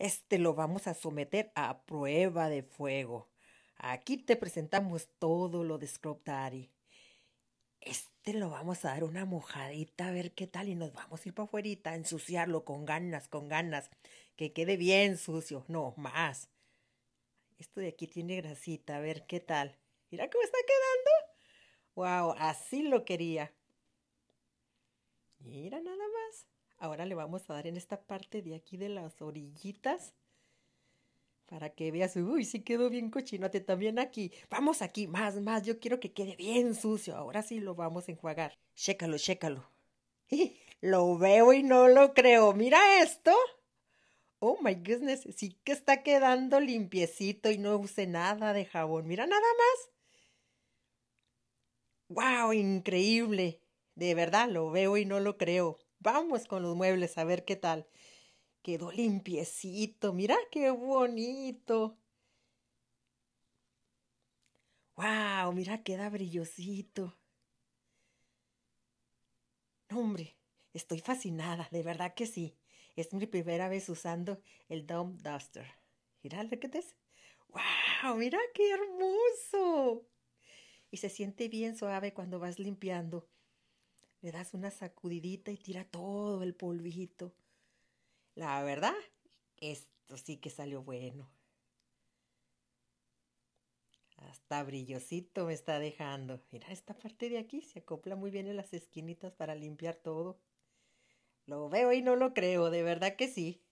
este lo vamos a someter a prueba de fuego. Aquí te presentamos todo lo de Scrub Este lo vamos a dar una mojadita a ver qué tal y nos vamos a ir para afuera a ensuciarlo con ganas, con ganas, que quede bien sucio, no más. Esto de aquí tiene grasita, a ver qué tal. Mira cómo está quedando. Wow, así lo quería. Mira nada más. Ahora le vamos a dar en esta parte de aquí de las orillitas para que veas, uy, sí quedó bien cochinote también aquí. Vamos aquí, más, más, yo quiero que quede bien sucio. Ahora sí lo vamos a enjuagar. Chécalo, chécalo. lo veo y no lo creo. Mira esto. Oh my goodness, sí que está quedando limpiecito y no use nada de jabón. Mira nada más. ¡Wow! Increíble. De verdad, lo veo y no lo creo. Vamos con los muebles a ver qué tal. Quedó limpiecito, mira qué bonito. ¡Wow! Mira, qué brillosito. hombre, estoy fascinada, de verdad que sí. Es mi primera vez usando el Dome Duster. Mira, ¿qué es? ¡Wow! Mira qué hermoso. Y se siente bien suave cuando vas limpiando le das una sacudidita y tira todo el polvito. La verdad, esto sí que salió bueno. Hasta brillosito me está dejando. Mira, esta parte de aquí se acopla muy bien en las esquinitas para limpiar todo. Lo veo y no lo creo, de verdad que sí.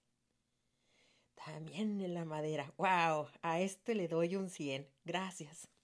También en la madera. ¡Wow! A esto le doy un 100. Gracias.